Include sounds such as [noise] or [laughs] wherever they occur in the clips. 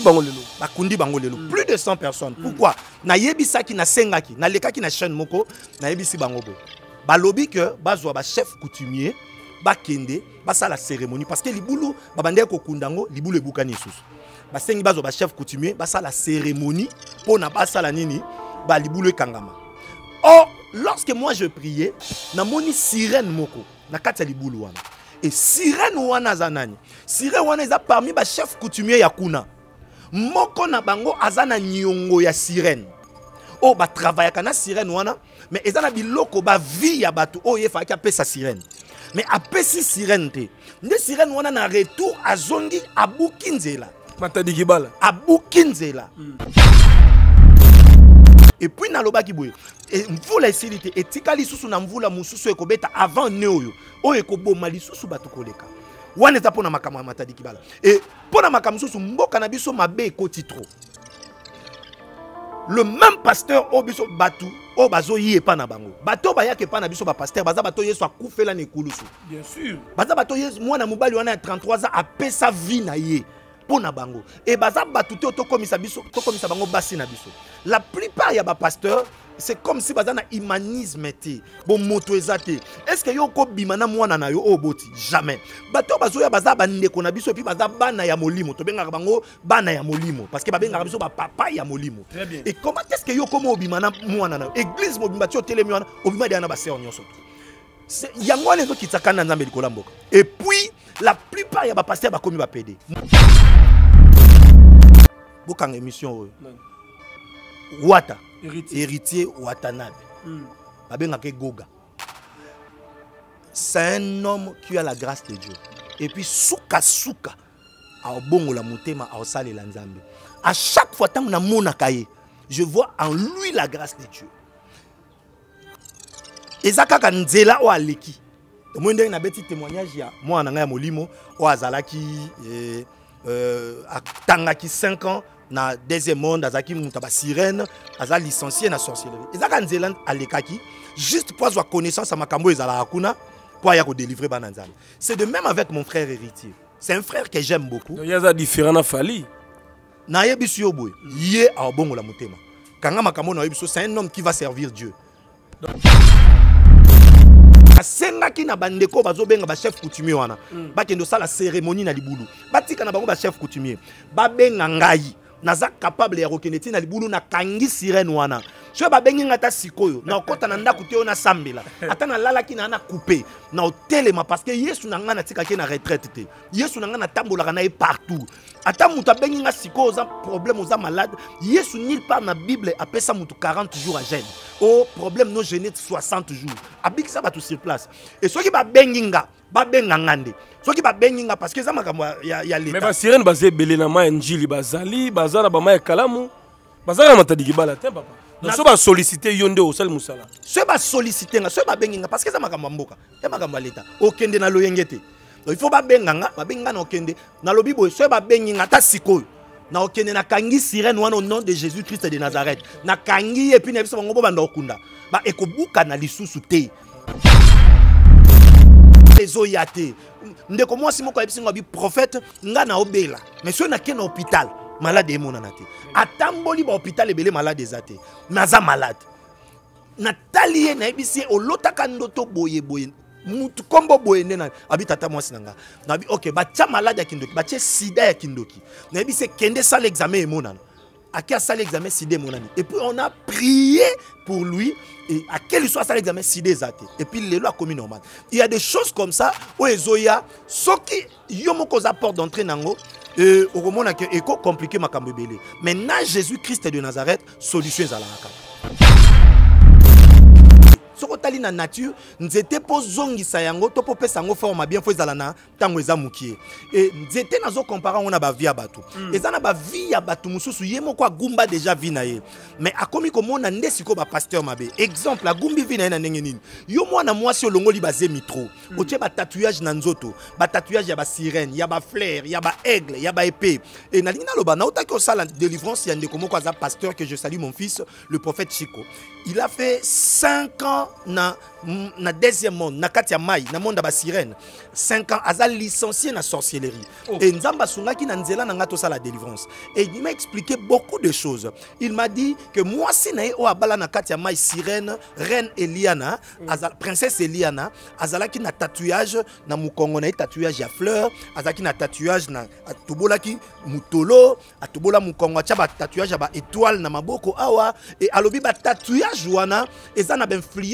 bakundi bango lelo mm. plus de 100 personnes pourquoi mm. nayebisaki na sengaki na chaîne moko nayebisi bango boye balobi ke bazwa chef coutumier bakende basala cérémonie parce que libulu babande ko yango libulu ebukani lisusu basengi bazwa chef coutumier basala cérémonie mpona basala nini balibulu kangama or lorsque moi je priais moni sirène moko na kati libulu e sirène wana zanani sirène wana eza parmi chef coutumier ya kuna moko na bango aza na niongo ya sirene oyo oh, batravaillaka na sirene wana me eza na biloko bavi ya bato oyo efalaki apesa sirene me apesi sirene te nde sirene wana na retour azongi abuki nzela matadi kibala abuki nzela mm. epuis nalobaki boye e, mvula esili te etika lisusu na mvula mosusu ekobeta avant ne oyo oyo ekoboma lisusu bato koleka wana eza na makambo ya matadi kibala e mpona makambo mosusu mboka na biso mabe ekoti trop le même pasteur oyo biso bato oyo est epai na bango bato oyo bayaka epai na biso bapaster baza bato oyo yesu akufelani ekulusu baza bato oyo mwana mobali wana ya 33 ans apesa vie na ye mpo na bango e baza bato te oyo tokomisa bango basi na biso la plupart ya pasteur c'est comme si baza na humanisme te bomoto eza est-ce yo okobima bimana mwana na yo oboti oh, jamais bato oyo bazoya baza bandeko na biso epui bazaba bana ya molimo benga bango bana ya molimo parce que babengaka biso papa ya molimo et comment estce yo okoma mo na mwana na église mobimba ti otelemi wana obima deya na basere nyonso c'est yango les autres qui na nzambe likolo mboka et puis la plupart ya komi ba pédé bokanga émission oyo wata héritier, héritier Watanabe. Mm. Goga. C'est un homme qui a la grâce de Dieu. Et puis, souka souka, a bongo la motema, a osale l'anzambe. À chaque fois, tant on a mon je vois en lui la grâce de Dieu. ezakaka nzela oyo aleki tomoni ndenge nabeti témoignage ya moi, na ngai ya molimo oyo azalaki eh, euh, atangaki 5 ans na deuxième monde zaki moto sirène basirene aza licencié na sorcellerie ezaka nzela alekaki juste pour avoir connaissance ya makambo oyo ezalaka kuna mpo aya kodélivre bana c'est de même avec mon frère héritier c'est un frère que j'aime beaucoup ye aza différent na fali na so yo boye ye aobongola mutema kanga makambo oyo nayebi so c'est un homme qui va servir dieu asengaki na bandeko bazobenga chef coutumier wana mm. bakende sala cérémonie na libulu batika na bango chef coutumier babenga ngai naza capable ya kokende ntina libulu nakangi sirene wana soki babenginga ata sikoyo na okɔta na ndako te oyo nasambela [laughs] ata nalalaki na ya na coupe na otelema parce que yesu na ngai natikaki na retraite te yesu na ngai natambolaka na ye partout ata moto abengi nga sikoyo oza problème oza malade yesu nil part na bible apesa moto 40 jours a gene o oh, problème no genete 60 jours abikisa bato sur place e soki babengi nga babenganga nde soki babengi nga parce que eza makambo ya, ya leta basirene baza ebele na mai ya njili bazali baza na bamai ya kalamu baza na matadi kibala te papa so basolicite yo nde osali mosala soki basolicite nga soki babengi nga parce que eza makambo ya mboka te makambo ya leta okende na loyenge te il faut babenga nga babengi nga na okende nalobi boye soki babengi nga ata sikoyo naokende nakangi sirene wana au nom de jésus christ de nazareth nakangi ye mpe na biso bango mpo banda okunda baekobukana lisusu te ezoya te ndeko mwasi moko ayebisi ngo abi profete ngai naobela mais soki nakei na hôpital malade emonana te atamboli bahôpital ebele malade eza te naza malade natali ye nayebisi ye olotaka ndoto boyeboye mutu nkombo boye nde abi tata mwasi na ngai nabi ok batya malade ya kindoki batye sida ya kindoki nayebisi kende sala examen emonana à qui a salé l'examen sidé mon ami. Et puis on a prié pour lui et à quel soit salé l'examen sidé zate. Et puis les lois communes normales. Il y a des choses comme ça où ezoya ce qui yomoko porte d'entrée nango euh au moment que éco compliqué ma Mais Maintenant Jésus-Christ de Nazareth solution carte soko tali na nature nzete po zongisa yango to po pesa yango forme bien fo ezala na ntango eza mokie e nzete nazo compara ngo na bavi ya bato mm. eza na bavi ya bato mususu ye moko agumba deja vi na ye mais akomi komona nde ba pasteur mabe exemple agumbi vi na ye na ndenge nini yo mwana mwasi olongoli bazemi tro mm. otie tatouage na nzoto tatouage ya basirene ya baflaire ya aigle ya baépée e nalingi naloba nautaki osala délivrance ya ndeko moko aza pasteur que je salue mon fils le prophète chiko il a fait 5 ans na, na deuxième monde na katia mai na monde ba sirène 5 ans azal licencié na sorcellerie oh. et nzamba asungaki na nzela na sa la délivrance et il m'a expliqué beaucoup de choses il m'a dit que si na ye abala na katia mai reine eliana mm. azal princesse eliana azalaki na tatouage na mukongo na tatouage ya fleur azalaki na tatouage na atubola ki mutolo atobola mokongo ba tatouage ya étoile na maboko awa e alobi tatouage wana ezana na bainfluence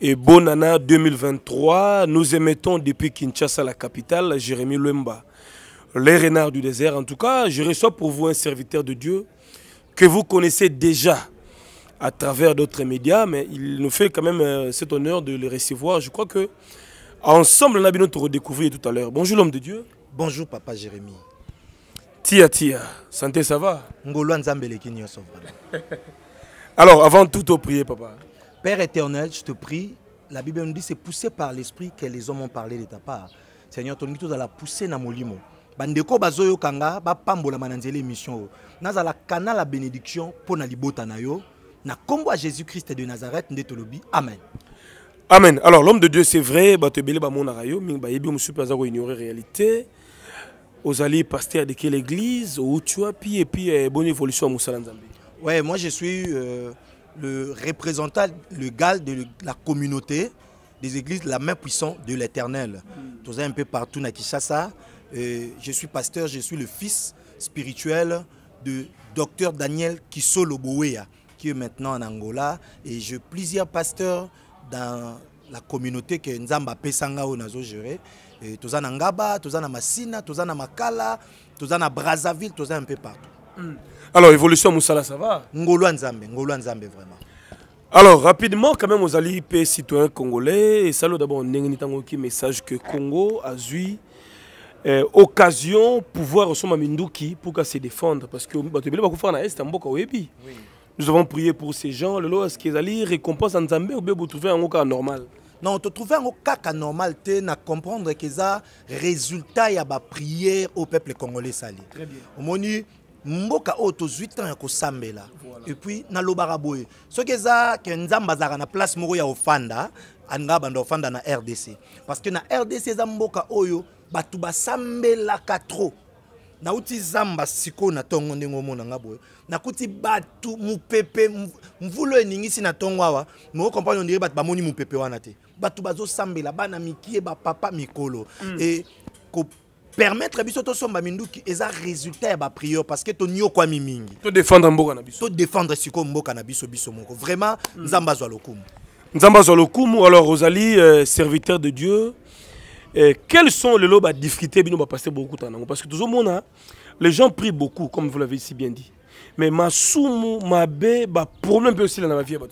Et Bonana 2023, nous émettons depuis Kinshasa, la capitale, Jérémy Luemba, Les renards du désert, en tout cas, je reçois pour vous un serviteur de Dieu que vous connaissez déjà à travers d'autres médias, mais il nous fait quand même euh, cet honneur de le recevoir. Je crois que ensemble, on a bien nous redécouvrir tout à l'heure. Bonjour l'homme de Dieu. Bonjour papa Jérémy. Tia Tia, santé ça va [laughs] Alors, avant tout, au prier papa. Père éternel, je te prie, la Bible nous dit c'est poussé par l'esprit que les hommes ont parlé de ta part. Seigneur, ton à la poussé na molimo. Bandeko bazoyo kanga ba pambola mananzele mission. Nazala kana la bénédiction pour na libota na yo. Na kombo Jésus-Christ de Nazareth ndetolobi. Amen. Amen. Alors l'homme de Dieu c'est vrai, ba te belé ba mona rayo, ming ba yebi musu pas ko ignorer réalité. Ozali pasteur de quelle église, ou tu as puis et puis eh, bonne évolution à Mozambique. Ouais, moi je suis euh le représentant légal de la communauté des églises la main puissante de l'éternel. Hmm. Tout un peu partout na euh, je suis pasteur, je suis le fils spirituel de docteur Daniel Kisoloboea, qui est maintenant en Angola. Et j'ai plusieurs pasteurs dans la communauté que Nzamba Pesanga ou a Tout ça Ngaba, tout ça Massina, tout Makala, tous en Brazzaville, tous un peu partout. Hmm. Alors, évolution Moussala, ça va Ngolo Nzambe, Ngolo Zambé, vraiment. Alors, rapidement, quand même, aux alliés citoyens congolais, et ça, d'abord, on a un message que Congo a eu euh, occasion, pouvoir, Mindouki, pour se défendre. Parce que, bah, bah, hein, nous avons prié pour ces gens. Le est-ce qu'ils allaient récompense en Zambé ou bien vous trouvez un cas normal non trouve un cas normal Tu na comprendre que ça résultat ya bah, prière au peuple congolais Au moins, mboka oyo tozwi temps ya kosambela epuis nalobaka boye soki eza ke nzambe azalaka na place moko ya ofanda alingaka bando ofanda na rdc parce que na rdc eza mboka oyo bato basambelaka trop nauti zamba sikoyo na ntongo ndenge omonanga boye nakuti bato mopepe mvula eningisi na ntongo awa mokokompagne ondiri bato bamoni mopepe wana te bato bazosambela bana mikie bapapa mikolo mm. e ko permettre biso tosomba minduki eza résultat ya priori parce que toniokwami mingi défendre mboka na biso todefendre sikoyo mboka na biso biso moko vraiment mm. nzamba azwa lokumu nzamba azwa lokumu alors Rosalie euh, serviteur de dieu euh, quels sont lelo badifficulté bino bah, passer beaucoup nango parce que mona les gens prient beaucoup comme vous l'avez si bien dit mais ma mabe baproblème mpe osila na bavie ya bah,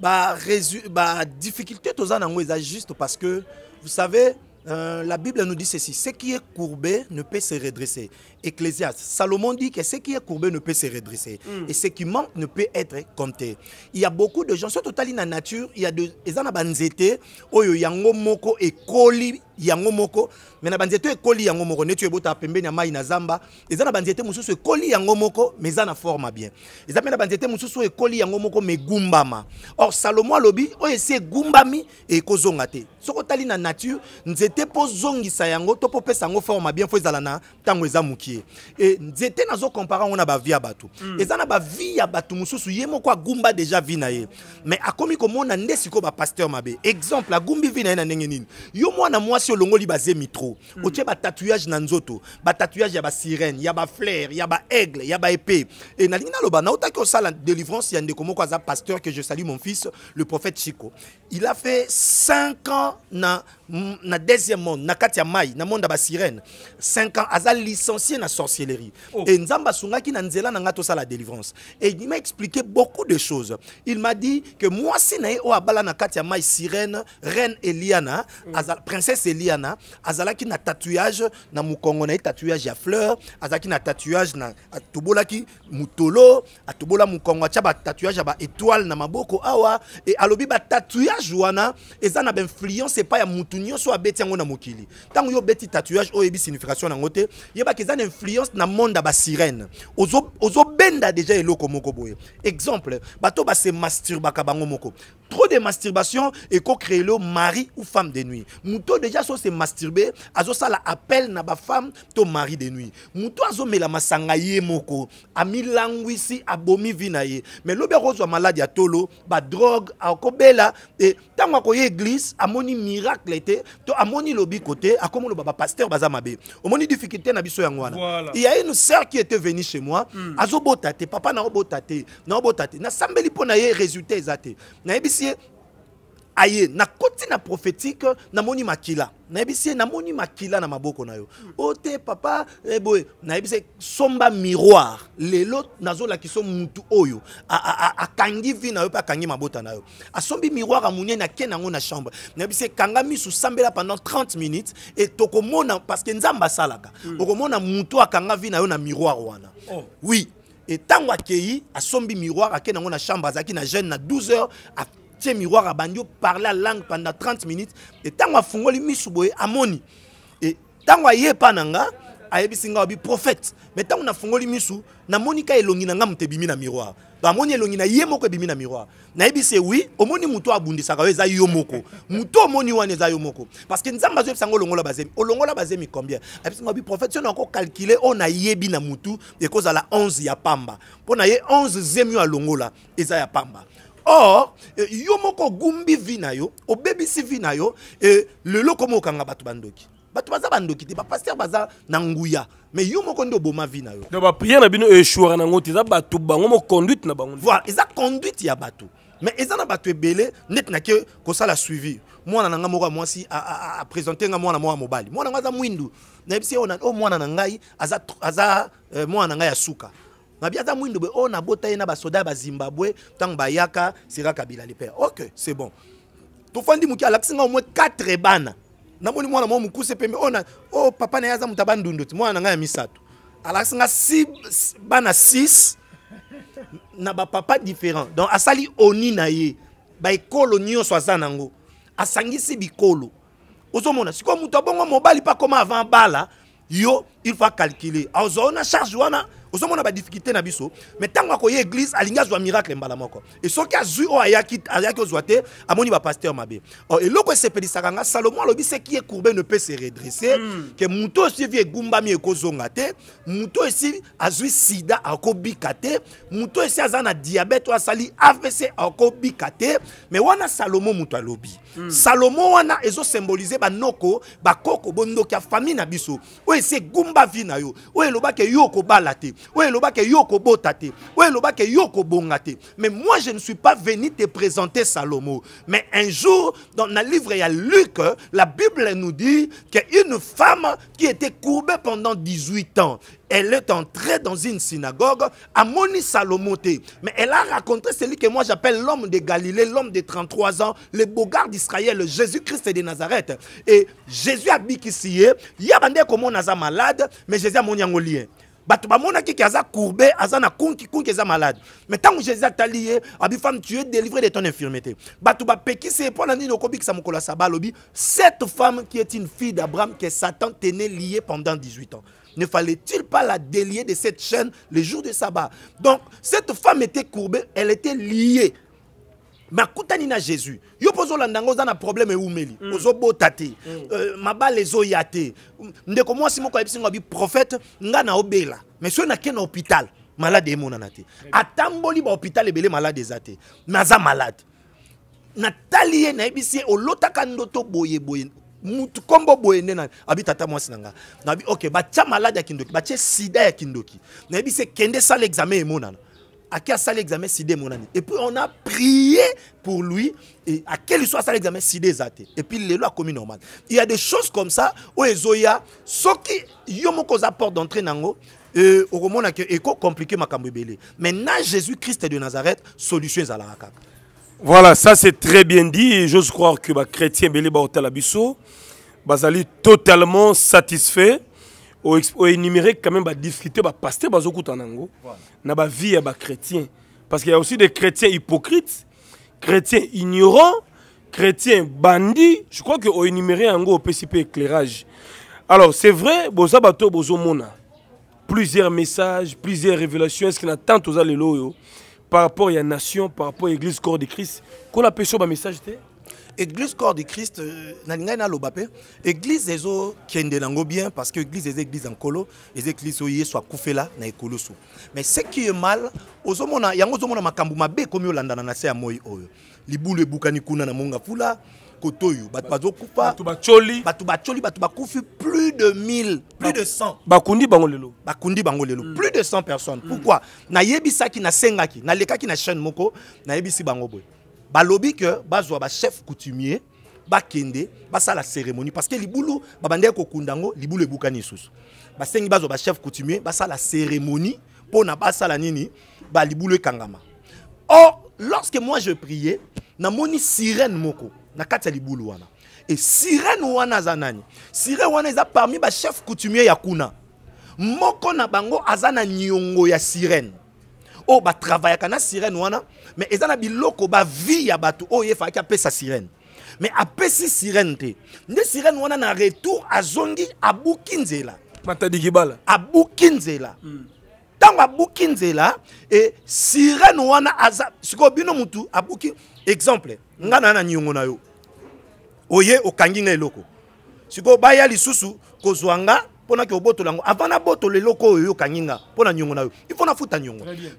bato te badifficulté ba, toza nango eza juste parce que vous savez euh, la Bible nous dit ceci, ce qui est courbé ne peut se redresser. Ecclésiaste, Salomon dit que ce qui est courbé ne peut se redresser. Hmm. Et ce qui manque ne peut être compté. Il y a beaucoup de gens, surtout dans la nature, il y a des gens qui ont été, yango moko et yango moko la na banzete ekoli yango moko tu oyebota pembeni ya mai na zamba eza na banzete mosusu ekoli yango moko me eza na forme bien eza mpe na banzete mosusu ekoli yango moko me or salomo alobi oyo esi egumbami ekozonga te soki otali na nature nzete mpo sa yango to mpo yango forme bien fo ezala na ntango e nzete nazo yango na bavi ya bato et hmm. eza na bavi ya bato mosusu ye moko agumba deja vi na ye me akómi komona nde sikoyo pasteur mabe exemple agumbi vi na na ndenge nini yo mwana basi olongoli bazemi tro mm. otie batatouillage na nzoto batatouillage ya basirene ya baflaire ya baaigle ya baépée e nalingi naloba nautaki osala délivrance ya ndeko moko aza pasteur que je salue mon fils le prophète chico il a fait 5 ans na, mm, na deuxième monde na kati ya mai na monde ya sirène 5 ans aza licencié na sorcellerie oh. e nzambe asungaki na nzela na ça tosala délivrance et il m'a expliqué beaucoup de choses il m'a dit que moi na ye oyo abala na kati ya mai sirene reine eliana mm. princesse Liana, azalaki na tatouage na Mukongo na tatouage ya fleur azalaki na tatouage na atobolaki mutolo atubola mokongo atya tatouage ya étoile na maboko awa e alobi tatouage wana eza na influence pa ya motu so abeti yango na mukili yo tatouage oebi signification na ngote yebaka na influence na monde ya basirene ozobenda deja eloko moko boye exemple bato se masturbaka kabango moko trop de masturbation ekocréelo mari ou femme de nuit muto deja so se masturber azo sala appel na ba femme ton mari de nuit mutu azo mela masanga ye moko amilangwisi abomi vina vina ye mais lobi a maladi à tolo badroge bela, e ntango glisse, église amoni miracle te to amoni lobi kote a loba pasteur baza mabe omoni difficulté na biso yangwana. voilà. il y a une sœur qui était venue chez moi mm. azobota te papa n'a te na n'a nasambeli mpo na ye résultat zate n'a nayebisi aye nakoti na prophétique namoni makila nayebisi ye namoni makila na maboko na yo hmm. o oh, te papa eh, boye nayebisi somba miroir lelo nazolakisa mutu oyo akangi vi na yo mpe akangi mabota na yo asombi miroir amonene ake nango na chambre nayebisi kanga misu sambela pendant 30 minutes e tokomona parceke nzambe asalaka mm. okomona mutu akanga vi na yo na miroir wana oh. oui etango akei asombi miroir ake nango na chambre azalaki na jeune na 12 heures tie miroir abandi oparle alangue pendant 30 minutes ntango afungoli misu boye amoni ntango aye epa na nga ayebisi nga obi prophète me ntango nafungoli misu namoni ka elongi na nga moto ebimi na miroir to amoni elongi na ye moko ebimi na miroir nayebisi wi omoni motu abundisaka oyo eza yo moko motu omoni wana eza yo moko parce que nzambe azoyebisa ngo olongola bazemi olongola bazemi combien ayebisi nga obi prophète soki nakokalkule oyo nayebi na motu ekozala 11 ya pamba mpo na ye 11 zemi oyo alongola eza ya pamba or yo moko ogumbi vi na yo obebisi vi na yo e, lelo koma okanga bato bandoki bato baza bandoki te bapaster baza na nguya mais yo moko nde oboma vi na yo donc bapriere na bino echouara nango te eza bato bango mo conduite na bango voilà eza conduite ya bato mais eza na bato ebele ndeti nake kosala suivi mwana na ngai moko ya mwasi apresente ngai mwana moko ya mobali mwana ngo aza mwindu nayebisi oyo oh, mwana na ngai aza eh, mwana na ngai ya suka na biata mwindo be oyo oh, nabota ye na basoda ya bazimbabwe ntango bayaka sira kabila lipere ok c'est bon tofandi moke alakisi ngai omoi 4 bana namoni mwana mwa mokuse pembe oyo oh, oh, papa na ye aza moto abandundu ti mwana na ngai ya misato alakisi nga si, bana 6 na bapapa différent donc asali oni na ye baekolo nyonso aza nango asangisi bikolo ozomona sikoyo moto abongo mobali mpe akoma avant bala yo il faut acalcule ozwa na charge wana ozomona badifficulté na biso mai ntango akoya église alingi azwa miracle mbala moko e soki azwi oyo ayaki ayaki ozwa te amoni bapaster mabe oh, eloko esepelisaka nga salomo alobi ce qui est courbe ne peut se redresser ke hmm. motu oyo esivi egumbami ekozonga te motu oyo esi azwi sida akobika te motu oyo esi aza na diabete oyo asali avc akobika te mai wana salomo moto alobi symbolisé hmm. salomo noko, par oui c'est ki a famille na biso oyo c'est gumba vi yo c'est ke yo ke yo yoko yo mais moi je ne suis pas venu te présenter salomo mais un jour dans le livre de luc la bible nous dit qu'une femme qui était courbée pendant 18 ans elle est entrée dans une synagogue à Moni Salomoté. Mais elle a raconté celui que moi j'appelle l'homme de Galilée, l'homme de 33 ans, le beau-garde Jésus-Christ de Nazareth. Et Jésus a dit qu'ici, il y a des gens qui malade, mais Jésus a mon qui bato a ke aza courbe aza na a malade mais que jésus a ye abi femme tu es délivré de ton infirmité la de cette femme qui est une fille d'abraham que satan tenait liée pendant 18 ans ne fallait-il pas la délier de cette chaîne le jour du sabbat donc cette femme était courbée elle était liée me akutani na jésus yo mpo ozolanda yango oza na probleme eumeli mm. ozobota te mm. euh, mabala ezoya te ndeko mwasi moko ayebisi ngo abi prophète nga naobela mais soki nake na hôpital malade emonana te atamboli bahôpital ebele malade eza te me aza malade natali ye nayebisi ye olotaka ndoto boyeboye mutu kombo boye nde abi tata mwasi na nga nabi ok batya malade ya kindoki batye sida ya kindoki nayebi se kende esala examen emonana à qui a salé l'examen sidé mon ami. Et puis on a prié pour lui et à quel soit salé l'examen sidé Et puis les lois communes normales. Il y a des choses comme ça où ezoya ce qui yomo porte d'entrée nango au euh, moment que compliqué Mais belé. Maintenant Jésus-Christ de Nazareth solution racade. Voilà, ça c'est très bien dit et j'ose croire que les bah, chrétien Bélé belé ba hôtel abisso bazali totalement satisfait au énuméré quand même bah discuter le bah, pasteur bazokutana nango. Voilà dans vie des chrétiens. Parce qu'il y a aussi des chrétiens hypocrites, chrétiens ignorants, chrétiens bandits. Je crois que au énuméré en gros PCP éclairage. Alors c'est vrai, bozabato bozomona. Plusieurs messages, plusieurs révélations. Est-ce qu'il a attend aux par rapport à la nation, par rapport à l'église corps de Christ Qu'on la ça au bah, message église corps du Christ euh, nalingai na lobape eh, église ezo kende nango bien parce que église les églises en colo les églises oye soit là, na ekoloso mais ce qui est mal ozomona yango ozomona makambo mabe komi olandana na se ya moi oyo libulu ebukani kuna na monga fula kotoyo bato bazokufa bato bacoli bato bacoli bato bakufi plus de 1000 plus de 100 bakundi bango lelo bakundi bango lelo mm. plus de 100 personnes mm. pourquoi nayebisaki nasengaki nalekaki na chaîne moko nayebisi bango boye balobi que bazwa chef coutumier kende bakende basala cérémonie parce que libulu babandeki ko yango libulu ebukani ba basengi bazwa chef coutumier basala cérémonie mpo na basala nini balibulu e ma or lorsque moi je priais na moni sirène moko na kati libulu wana et sirène wana zanani sirène wana eza parmi chef coutumier ya moko na bango azana nyongo ya sirène oyo oh, batravaillaka na sirene wana me eza na biloko bavi ya bato oyo oh, efalaki apesa sirene me apesi sirene te nde sirene wana na retour azongi abuki nzela matadi kibala abuki nzela mm. ntango abuki nzela e sirene wana aza sikoyo bino mutu abuki exemple nga na ya na niongo na yo oye okangi nga eloko sikoyo baya lisusu kozwa nga pona avant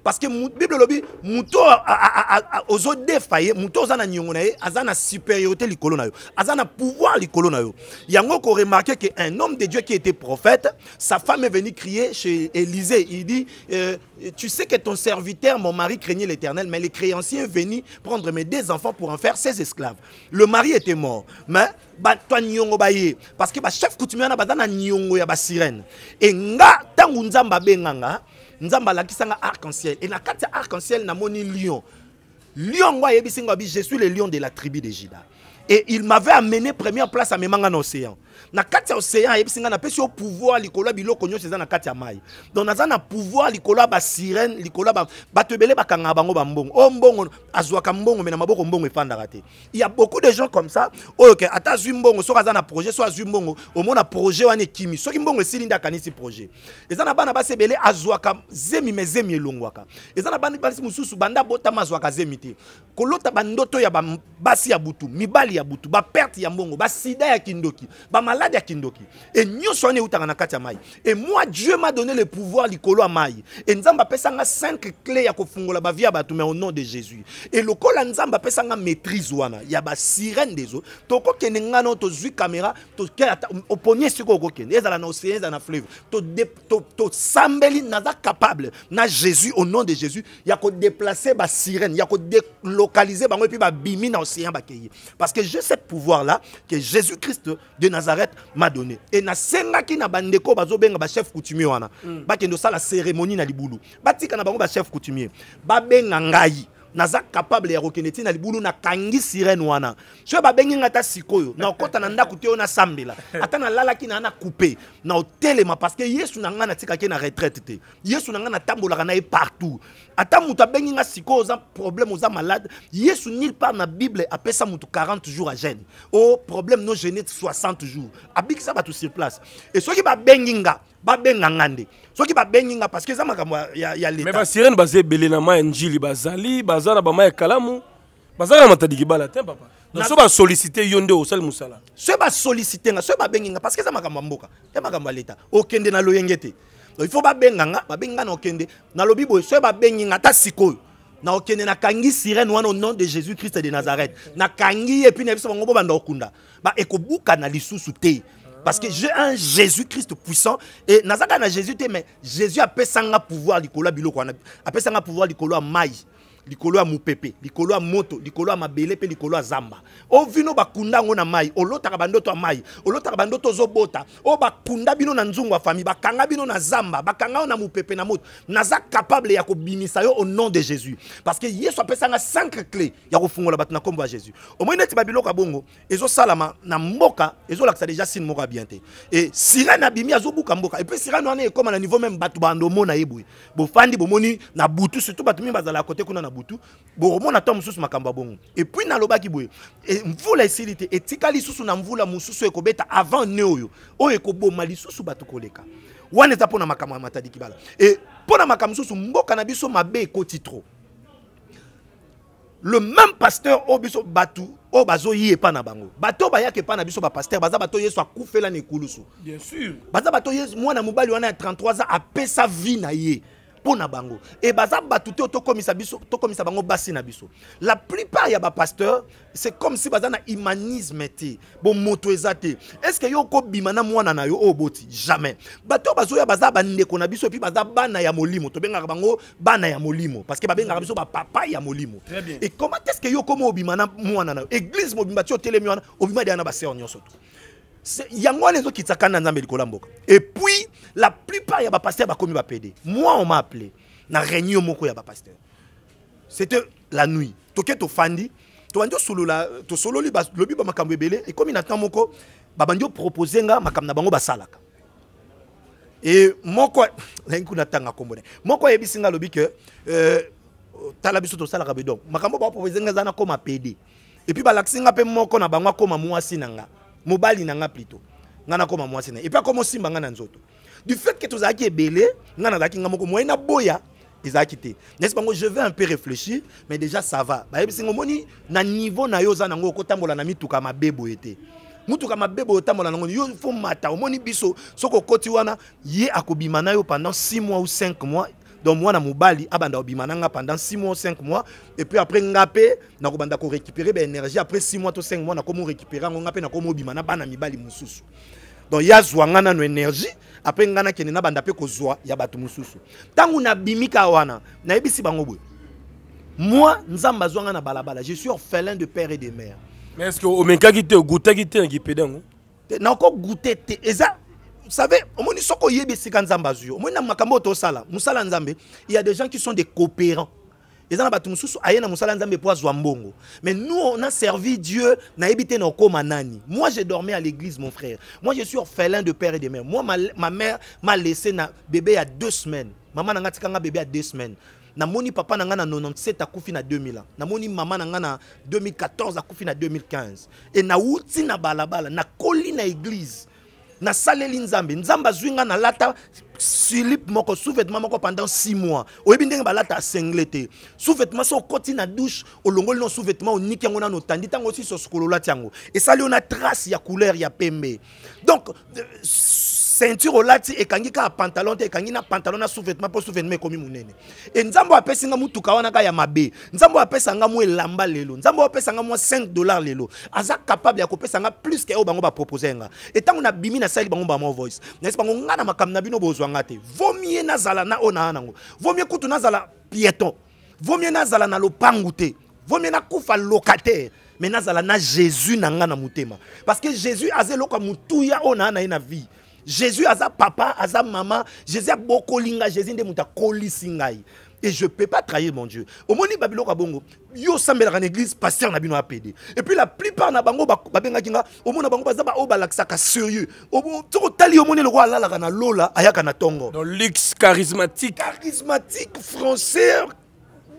parce que bible dit muto a a na ye supériorité likolo pouvoir yango remarquer que un homme de dieu qui était prophète sa femme est venue crier chez élisée il dit euh, tu sais que ton serviteur mon mari craignait l'éternel mais les créanciers venus prendre mes deux enfants pour en faire ses esclaves le mari était mort mais bato nyongo baie parce que ba chef coutumier na na nyongo ya ba sirène et nga tangu nzamba abenganga nzamba nga arc en ciel et na kati arc en ciel moni lion lion wa ayebisi ngo je suis le lion de la tribu de Juda et il m'avait amené première place à me na océan na kati ya océan ayebisi ngai napesi yo pouvoir likolo ya biloko nyonso eza na kati ya mai donc naza na pouvoir likolo ya basirene likolo ya bato ebele bakangaka bango bambongo oyo oh, mbongo azwaka mbongo me na maboko mbongo efandaka te il y a beaucoup de gens comme ça oyo ke ata azwi mbongo soki aza na projet soki azwi mbongo omona projet wana ekimi soki mbongo esili nde akanisi projet eza na bana basi ebele azwaka zemi me zemi elongwaka eza na bana basi mosusu banda abotama azwaka zemi te kolota bandoto ya basi ya butu mibali ya butu baperte ya mbongo basida ya kindoki bamal malade ya kindoki et nyonso wana eutaka na kati ya mai et moi dieu m'a donné le pouvoir likolo à mai et nzambe apesanga cinq clés ya kofungola bavie ya bato au nom de jésus et le lokola nzambe apesanga maîtrise wana ya basirene des eaux tokokende ngana tozwi caméra oponie sikoy okokende ezala na océan ezala na fleuve To to, de, sambeli naza capable na jésus au nom de jésus déplacer ya kodeplace basirene ya kodélocalize bango epuis babimi na océan bakeye parce que j'ai ce pouvoir là que jésus christ de nazareth prophète m'a donné et na sengaki na bandeko bazobenga ba chef coutumier wana mm. bakende osala cérémonie na libulu batika na bango ba chef coutumier babenga ngai naza capable ya kokende ntina libulu nakangi sirene wana soki babenginga ata sikoyo naokɔta na ndako te oyo nasambela [laughs] ata nalalaki na ya na coupe naotelema parce que yesu na ngai natikaki na retraite te yesu na ngai natambolaka na ye partout ata moto abengi nga sikoyo oza problème oza malade yesu nulle part na bible apesa moto 40 jours a gene o oh, problème no gene 60 jours abikisa bato sur place e soki babengi nga babenganga nde soki babengi nga parce que eza makambo ya, ya leta basirene baza ebele na mai ya njili bazali baza na bamai ya kalamu baza na matadi kibala te papa so basolicite yo nde osali mosala so basolicite nga so babengi nga parce que eza makambo ya mboka te makambo ya leta okende na loyenge te il faut babenga nga babengi nga na okende nalobi boye so babengi nga ata sikoyo naokende nakangi sirene wana au nom de jésus christ de nazareth nakangi ye mpi na biso bango bo banda okunda ba ekobukana lisusu te parce que j'ai un Jésus-Christ puissant et nazaka na Jésus te mais Jésus a pesanga pouvoir a. biloko a un pouvoir likolo ya Mai likolo ya mopepe likolo ya moto likolo ya mabele mpe likolo ya zamba ovino oh, bakunda ngo na mai olotaka bandoto a mai olotaka bandoto ozobota oyo oh, bakunda bino na nzungu ya fami bakanga bino na zamba bakanga yo na mopepe na moto naza capable ya kobimisa yo au nom de jésus parce que yesu apesanga cinq clés ya kofungola bato na nkombo Jésus. jésus omoi neti babiloko ya bongo salama, na mboka ezolakisa deja sine moko ya bien te e sirene abimi azobuka mboka epuis sirene wana ekoma na niveau même bato bandomona ye boye bofandi bomoni na butu surtout bato mingi bazala kote kuna na butu bokomona a mosusu makambo Makamba bongo epuis nalobaki boye Et esili te etika lisusu na mvula mosusu ekobeta avant ne oyo oyo ekoboma lisusu bato koleka One eza na makambo matadi kibala Et Pona Makam makambo mosusu na biso mabe ekoti le même pasteur Obiso batu obazo oyo bazoya epai na bango bato baya ke pa na biso bapaster baza bato oyo yesu akufela na ekulusu baza bato oyo mwana mobali wana 33 ans apesa vie na ye bango et baza bato te tokomisa biso tokomisa bango basi na biso la plupart ya pasteur c'est comme si bazana na humanisme te bon moto est ce que yo bimana bimana mwana na yo oh, boti jamais bato bazoya baza ndeko na biso puis baza bana ya molimo benga bango bana ya molimo parce que benga biso papa ya molimo et comment est ce que yo ko bimana mwana na yo église mobimba ti otelemi wana obima ya na baser nyonso to yango wana ezokitisa kanda nzambe likolo mboka et la plupart ya bapaster bakomi bapede moi on m'a appelé na réunion moko ya bapaster c'était la nuit toke tofandi tobandi osolola tosololi balobi bamakambo ebele ekomi na temps moko babandi opropose nga makambo na bango basalaka e moko [laughs] nalingi kuna ntanga kombone moko ayebisi nga alobi ke euh, tala biso tosalaka be donc makambo baopropose nga eza nakoma pede epuis balakisi nga mpe moko na bango akoma mwasi na nga mobali na nga plutôt nga nakoma mwasi na ye epuis akoma osimba nga na nzoto du fait que tozalaki ebele nga nazalaki nga moko moye na boya ezalaki te N'est-ce pas je vais un peu réfléchir mais déjà ça va bayebisinga ngomoni na niveau na yo oza nango tambola na mituka mabebo boye e mutuka mabebo tambola otambola nango yo fo mata omoni biso soki okoti wana ye akobima nayo pendant 6 mois ou 5 mois donc na mobali abanda obimananga pendant 6 mois ou 5 mois et puis après nga mpe nakobanda korécupérer baénergie ben après 6 mois to 5 mois nakomi orécupérer récupérer nga mpe nakomi obima na bana mibali mususu. donc ye azwa nga nano énergie apre ngai nakende nabanda mpe kozwa ya bato mosusu ntango nabimi kaka wana ebisi bango bwe moi nzamba zwanga na balabala je suis orphelin de père et de mère mais estce omekaki te ogutaki te na kipede yango naoko gute te eza savez omoni soki oyebi esika nzambe azwi yo omoni na makambo to sala musala nzambe il y a des gens qui sont des coopérants ils ont battu mosusu aïe, na mosala nzambe mpo azwa mbongo mais nous on a servi dieu na te na okóma manani. moi j'ai dormi à l'église mon frère moi je suis orphelin de père et de mère moi ma, mère m'a laissé na bébé a deux semaines Maman na nga tikanga bébé a deux semaines moni papa na nga na 97 akufi na 2000 ans moni mama na nga na 2014 akufi na 2015 na nauti na balabala koli na église nasaleli nzambe Nzamba zwinga na lata slip moko sous-vêtement moko pendant 6 mois oyebi ndenge balata sengle te sous-vêtement so okoti na douche olongoli non sous-vêtement oniki yango nano tandi ntango osi sosukolo olati yango esali yo a trace ya couleur ya pembe donc euh, ceinture olati ekangi kaka pantalon te ekangi na pantalon na sous-vêtement mpo sous-vêtement komi monene et nzambo oyo apesi nga motuka wana ya mabe Nzambo apesa nga elamba lelo Nzambo apesa nga mwa 5 dollars lelo aza capable ya kopesa nga plus ke oyo ba proposer nga bimi na sali bango mo voice nayesi bango nga na na bino bozwa nga te vomie nazala na ona nango vomie kutu nazala pieton vomie nazala na lopangu te vomie kufa locataire mais nazala na jésus nanga na mutema. parce que jésus aza eloko ya ona na ina vie Jésus sa papa, sa maman, Jésus a beaucoup linga, Jésus kolisingai. Et je ne peux pas trahir mon Dieu. Au église, pasteur na Et puis la plupart na bango babenga kinga, au moment où bango bazaba o sérieux. Au moni toko tali au le roi kana lola, ayaka na tongo. Dans luxe charismatique. Charismatique français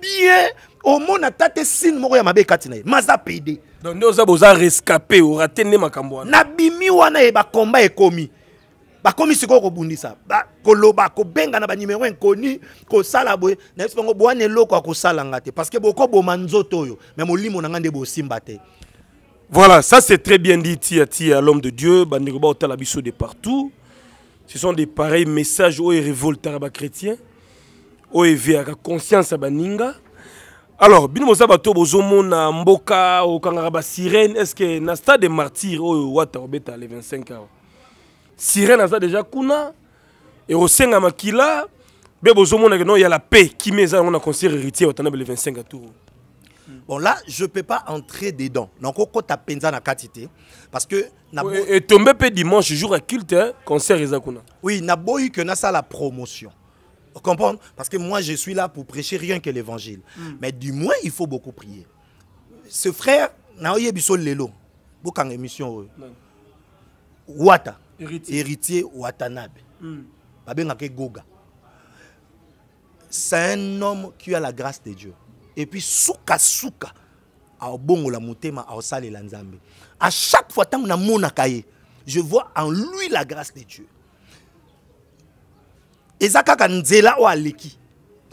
bien omona sine mabe na donc rescape makambo nabimi wana combat ekomi bakomi sikoyo kobundisa koloba kobengana banimero inconnu kosala boye nayebisi bango bwana eloko ya kosalanga te parce que bokoboma nzoto oyo me molimo na ngai nde bosimba te voilà ça c'est très bien dit tia tia l'homme de dieu bandeko baotala biso de partout ce sont des pareils messages oyo révoltara bachrétien oyo eveyaka conscience ya baninga alors bino boza bato bozomona mboka okangaka basirene est ce que na stade martyre oyo wata obeta le 25 sirène a déjà kuna de non il y a la paix qui met en na concert héritier au bele 25 Bon là, je peux pas entrer dedans. Donc on ta penza na quantité parce que et tombé dimanche jour à culte hein, concert ezakuna. Oui, na que na la promotion. Vous comprenez Parce que moi je suis là pour prêcher rien que l'évangile. Hmm. Mais du moins il faut beaucoup prier. Ce frère na a lelo en émission. Wata héritier, héritier Watanabe. Mm. Goga. C'est un homme qui a la grâce de Dieu. Et puis, souka souka, à la motema, à osale l'anzambe. À chaque fois, tant on mon je vois en lui la grâce de Dieu. Et ça, quand nzela ou aleki.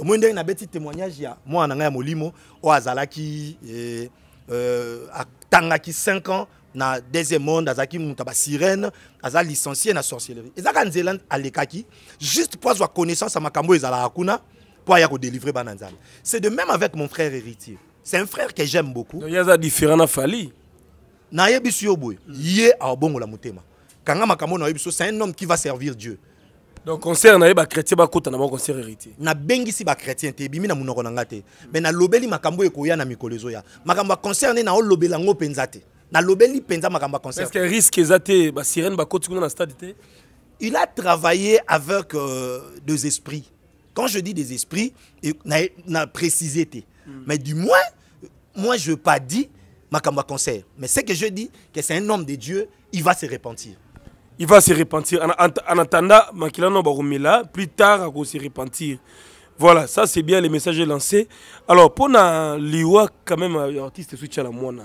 Moi, j'ai un petit témoignage, moi, on a à molimo, ou azalaki, eh, euh, à tangaki 5 ans, na deuxième monde azaki muta ba sirène aza licencié na sorcellerie ezaka nzelande alekaki juste pour avoir connaissance à makambo ezala kuna pour ya ko délivrer bana nzambe c'est de même avec mon frère héritier c'est un frère que j'aime beaucoup donc yaza différent na fali na yebisu yo boy ye a bongo la mutema. kanga makambo na yebisu c'est un homme qui va servir Dieu donc concert na yeba ba chrétien ba kota na bon concert héritier na bengisi ba chrétien te bimi na munoko nanga te mais na lobeli makambo ekoya na mikolezo ya makambo concerné na o lobela ngo penza c'est un risque makamba concert parce que risque eza te basirene bakoti na stade te il a travaillé avec euh, des esprits quand je dis des esprits na précisé te hmm. mais du moins moi je veux pas dit makamba concert mais ce que je dis que c'est un homme de dieu il va se repentir il va se repentir en, en, attendant makilano bakomela plus tard se repentir Voilà, ça c'est bien, les messages lancés. Alors, pour na liwa quand même, euh, artiste, soutien à la moine.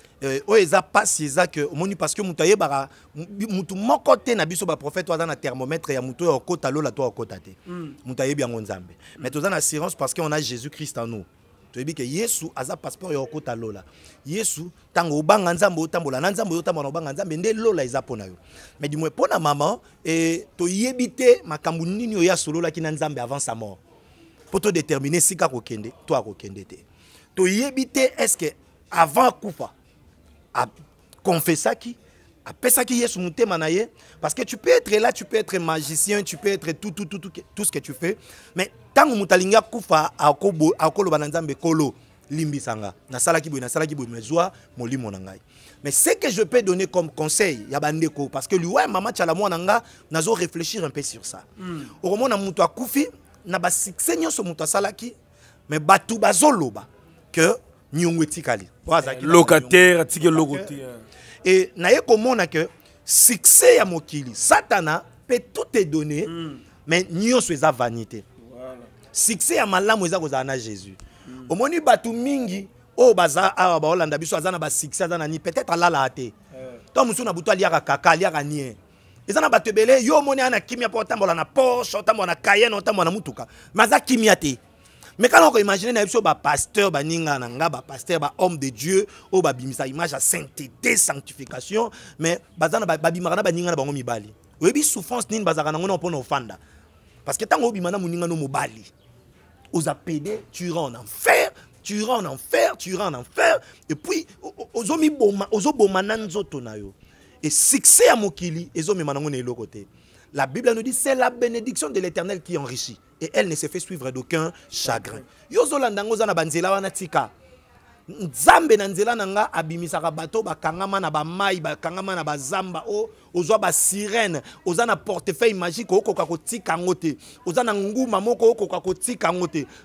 Euh, oyo eza pasi que ke omoni parce que moto bara. motu moko te na biso baprofete aza na thermomètre ya moto oyo akota lola to akota te mutaye mm. ayebi nzambe mm. mais toza na assurance parce que on a jésus christ en nous toyebi que yesu aza passeport ya kota lola yesu tango obanga nzambe otambola na nzambe oyotambola na obanga nzambe nde lola eza mpo yo mais du moins mpo na mama e, toyebi te makambo nini oyo asololaki na nzambe avant sa mort Pour mpo todétermine esika kokende, to akokende te est-ce que avant akufa qui akofesaki apesaki yesu motema thème ye parce que tu peux être là tu peux être magicien tu peux être tout, tout, tout, tout, tout ce que tu fais mais tant ntango moto alingi akufa akoloba na nzambe kolo limbisanga na sala ki boye mezwa molimo na ngai mais ce que je peux donner comme conseil ya bandeko parce que liwa maman mama tiala mwana nga nazo réfléchir un peu sur ça mm. na muto akufi na basuccès muto sala ki mais bato bazoloba que niongo etikali eh, locataire atiki eloko te e naye komona ke succès ya mokili satana mpe tout est donné mm. mais nyonso eza vanité voilà. succès ya malamu eza kozala na jésus mm. omoni bato mingi oyo baza awa baolanda biso aza na basuccès aza na nini peut-être alalaa te eh. to mosusu na butu aliaka kaka aliaka nie eza na bato ebele yo omoni aa na kimia mpo otambola na porshe otambola na kayene otambola na mutuka mais aza kimia te mais quand on imagine na biso ba pasteur ba ninga na nga ba pasteur ba homme de Dieu o ba bimisa image à sainteté sanctification mais bazana ba bimaka na ba ninga na bango mibali oyebi souffrance nini bazaka nango na mpona ofanda parce que ntango obima na moninga no mobali oza pede tu iras en enfer tu iras en enfer tu iras en enfer et puis ozoboma na nzoto na yo et succès ya mokili ezomema nango na eloko côté. La Bible nous dit c'est la bénédiction de l'Éternel qui enrichit et elle ne se fait suivre d'aucun chagrin. Yo na banzela wana tika. nzambe na nzela na nga abimisaka bato bakangama na bamai bakangama na bazamba o ozwa basirene oza na portefeuille magique okoka kotika tika, oza na nguma moko okoka kotika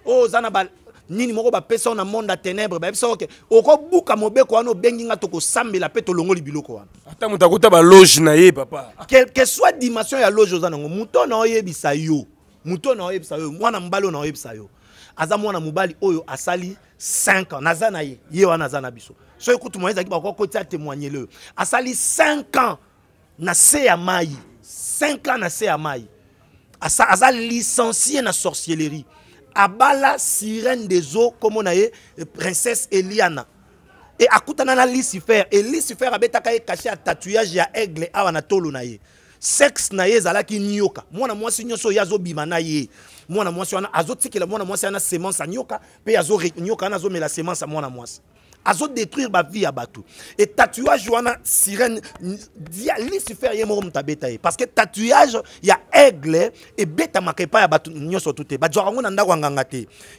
oza na ba nini moko bapesa na monde ya ténèbre bayebisa oke okobuka mobeko wana obengi nga tokosambela mpe tolongoli biloko wana ata moto akuta baloge na ye papa quelque soit dimension ya loge oza nango moto na oyebisa yo moto na oyebisa yo mwana mobali oyo na oyebisa yo aza mwana mobali oyo asali 5 ans naza na ye ye wana aza na biso so ekutu moye ezalaki bakokoti atémoigne leoyo asali 5 ans na se ya mai 5 ans na se ya mai aza licencié na sorcellerie abala sirène des eaux komona ye princesse eliana e akutana na lucifer e lucifer abetaka ye kashe ya tatouillage ya aigle awa na tolo na ye sexe na ye ezalaki nioka mwana mwasi nyonso oyo azobima na ye mwana mwasi wana azotikela mwana mwasi wana semence ya nioka mpe nioka wana azomela semence ya mwana mwasi azo détruire ma vie à Batou. et tatouage wana sirène dia Lucifer ye moko mutabeta parce que tatouage ya aigle et beta kepa ya bato nyoso tuté ba jwango na ndako nganga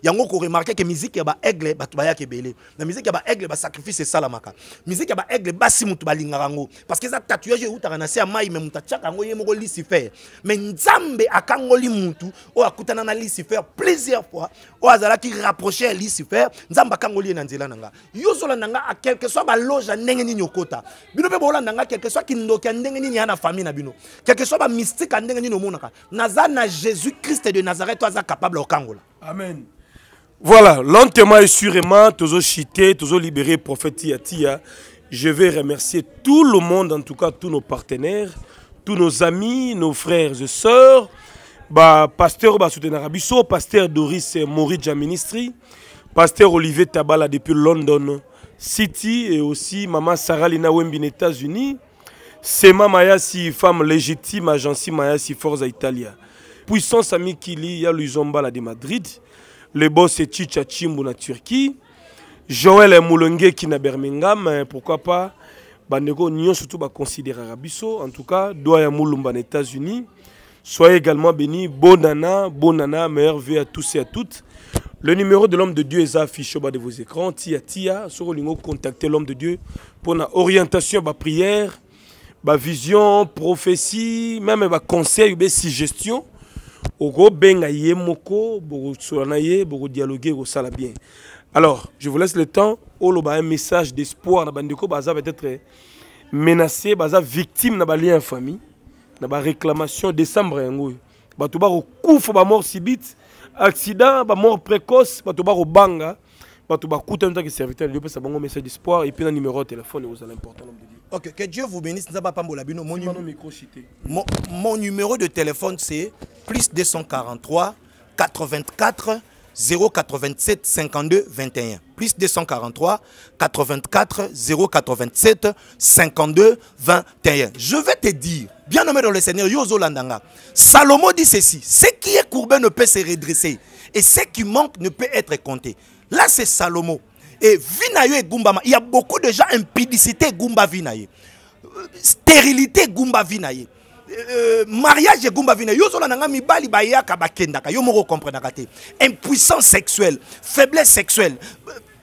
yango ko remarquer que musique ya ba aigle batou baya kebele la musique ya ba aigle ba sacrifice sala maka musique ya ba aigle ba mutu balinga parce que ça tatouage ou tarana à mai même mutachaka ngo ye moko Lucifer mais nzambe akangoli moutou, ou akutana na Lucifer plusieurs fois o azala qui rapprocher Lucifer nzamba akangoli e na nzela nanga quel nga quelque soit baloge loge, ndenge nini okota bino mpe boolanda quelque soit qui nini famille na bino quelque soit ma mystique ndenge nini omonaka naza na jésus christ de nazareth toi aza capable okangola amen voilà lentement et sûrement tozochite libéré, prophète tiatia je vais remercier tout le monde en tout cas tous nos partenaires tous nos amis nos frères et sœurs ba pasteur basoutenaka pasteur doris moridja ministry Pasteur Olivier Tabala depuis London City et aussi Maman Sarah Lina Wembi aux États-Unis. Sema Mayasi, femme légitime, agence Mayasi Forza Italia. Puissance Amikili, ya Luzombala de Madrid. Le boss est Chicha Chimbu na Turquie. Joël Moulongue qui na Birmingham, pourquoi pas. Bandeko Nyon surtout va considérer Rabiso, en tout cas, Doya Moulumba aux États-Unis. Soyez également bénis. Bonana, bonana, meilleure vie à tous et à toutes. Le numéro de l'homme de Dieu est affiché au bas de vos écrans. Tia Tia, sur le contactez l'homme de Dieu pour une orientation, ma prière, ma vision, prophétie, même ma conseil, une suggestion. Oko dialoguer, au bien. Alors, je vous laisse le temps. Oh, a un message d'espoir. Na bandeko baza peut-être eh, menacé, baza victime na en famille. réclamation décembre yango. Eh, ba tuba mort subite accident mort précoce bato banga, bato bakutani otaki serviteur ça pesa un message d'espoir et puis un numéro de téléphone c'est important de dieu ok que dieu vous bénisse pas pas bino mon, cité. mon numéro de téléphone c'est plus 243 84 087 52 21 plus 243 84 087 52 21. Je vais te dire, bien nommé dans le Seigneur, Yozo Landanga, Salomon dit ceci, ce qui est courbé ne peut se redresser et ce qui manque ne peut être compté. Là, c'est Salomo. Et Vinayo et Goumbama, il y a beaucoup de gens, impudicité Gumba Vinaye, euh, stérilité Gumba euh, mariage mariage Gumba vina yozolana nga bali bayaka kabakenda. yo moko comprendre impuissance sexuelle faiblesse sexuelle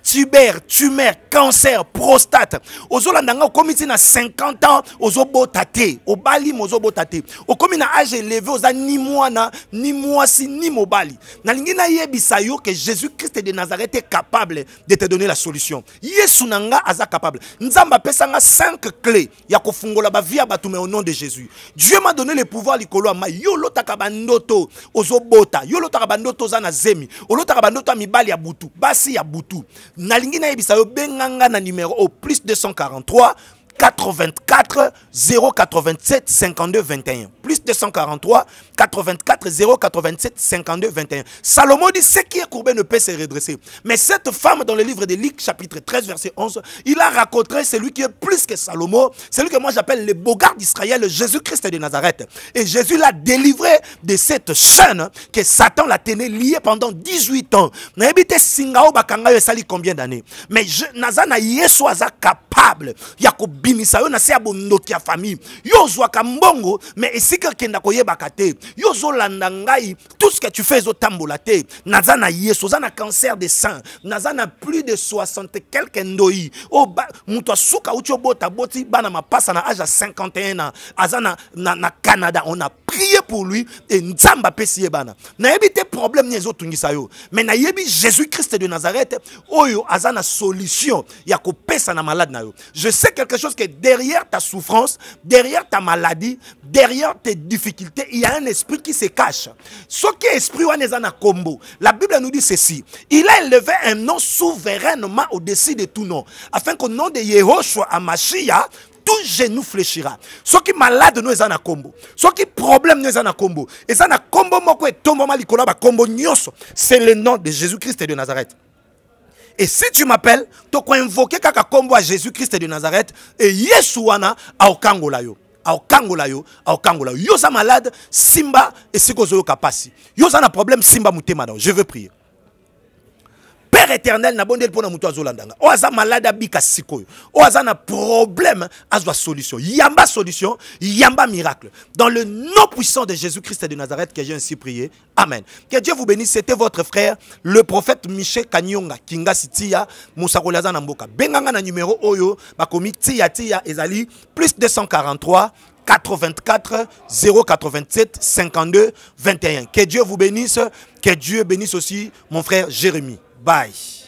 tubère, tumeur, cancer, prostate. Aujourd'hui, komi na 50 ans, ozobota obali mozobota O Okomi na âge élevé, oza ni mwana, ni mwasi, ni mobali. yebisa que Jésus-Christ de Nazareth est capable de te donner la solution. Yesu nanga aza capable. Nzamba pesanga 5 clés ya la ba via batume au nom de Jésus. Dieu m'a donné le pouvoir likolo ama yolo takabandoto ozobota, yolo takabandoto za zana zemi, olo takabandoto mibali ya butu, basi ya nalingi nayebisa yo benganga na numero au plus 243 84 087 52 21. Plus 243 84 087 52 21. Salomon dit ce qui est courbé ne peut se redresser. Mais cette femme dans le livre de Lique chapitre 13 verset 11, il a raconté celui qui est plus que Salomon, celui que moi j'appelle le beau-garde d'Israël, Jésus-Christ de Nazareth. Et Jésus l'a délivré de cette chaîne que Satan l'a tenu liée pendant 18 ans. Mais bakanga sali combien d'années. Mais capable. Bimisa, yo na se abondoki famille yo ka mbongo me esika kenda koyeba bakate. yo zo ngai tout ce que tu fais au te Nazana na Nazana cancer de sang. Nazana plus de 60 quelques ndoi oh, suka, asuka uti boti, bana mapasa na âge à 51 ans azana na, na canada on a prié pour lui et nzamba pesi ebana pas te problème ni ngisa yo mais nayebi Jésus-Christ de Nazareth oyo azana solution ya pesa na malade na yo je sais quelque chose que derrière ta souffrance derrière ta maladie derrière tes difficultés il y a un esprit qui se cache ce qui est esprit wana combo. la Bible nous dit ceci il a élevé un nom souverainement au-dessus de tout nom afin qu'au nom de Yehoshua Amashia tout genou fléchira soki malade est en combo. kombo soki problème nous eza na kombo eza na kombo moko et combo nyoso. c'est le nom de jésus-christ de nazareth Et si tu m'appelles, tu as invoquer kaka combo à Jésus-Christ de Nazareth et Yeshuana okango la yo. la yo, aokangola yo. Yo malade, simba et si yo kapasi. Yo problème simba mutema Je veux prier père éternel nabondeli mpo na moto azolandanga oyo aza malade abika sikoyo oyo aza na problème azwa solution yamba solution yamba miracle dans le nom puissant de jésus-christ de nazareth que j'ai ainsi prié amen que dieu vous bénisse c'était votre frère le prophète michel kanyonga Kinga Musa Musakolaza na mboka benganga na numéro oyo bakomi tia tia ezali plus 243 84 087 52 21. Que Dieu vous bénisse, que Dieu bénisse aussi mon frère Jérémie. Bye.